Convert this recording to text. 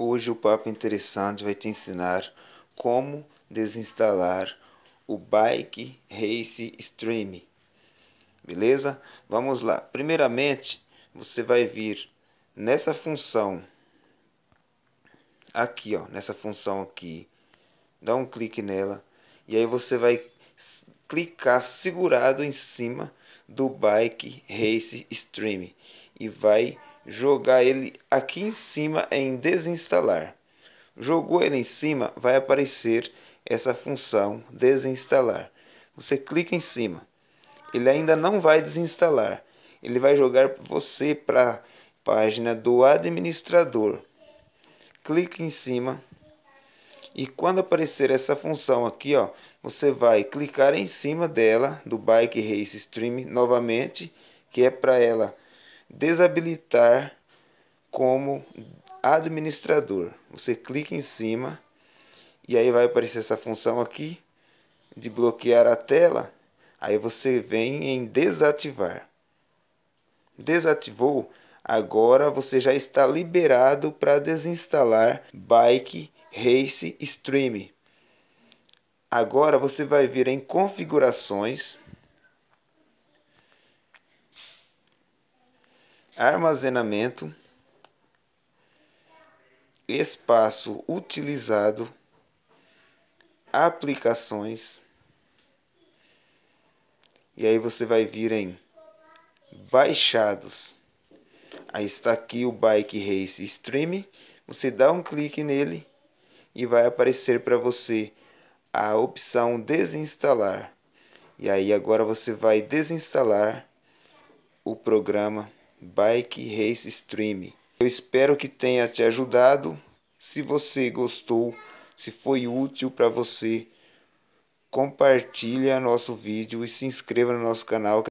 Hoje o Papo Interessante vai te ensinar como desinstalar o Bike Race Stream. Beleza? Vamos lá. Primeiramente, você vai vir nessa função aqui, ó, nessa função aqui. Dá um clique nela e aí você vai clicar segurado em cima do Bike Race Stream e vai jogar ele aqui em cima em desinstalar. Jogou ele em cima, vai aparecer essa função desinstalar. Você clica em cima. Ele ainda não vai desinstalar. Ele vai jogar você para a página do administrador. Clique em cima. E quando aparecer essa função aqui, ó, você vai clicar em cima dela do Bike Race Stream novamente, que é para ela desabilitar como administrador. Você clica em cima e aí vai aparecer essa função aqui de bloquear a tela. Aí você vem em desativar. Desativou. Agora você já está liberado para desinstalar Bike Race Stream. Agora você vai vir em configurações armazenamento, espaço utilizado, aplicações. E aí você vai vir em baixados. Aí está aqui o Bike Race Stream. Você dá um clique nele e vai aparecer para você a opção desinstalar. E aí agora você vai desinstalar o programa Bike Race Stream. Eu espero que tenha te ajudado. Se você gostou, se foi útil para você, compartilhe nosso vídeo e se inscreva no nosso canal.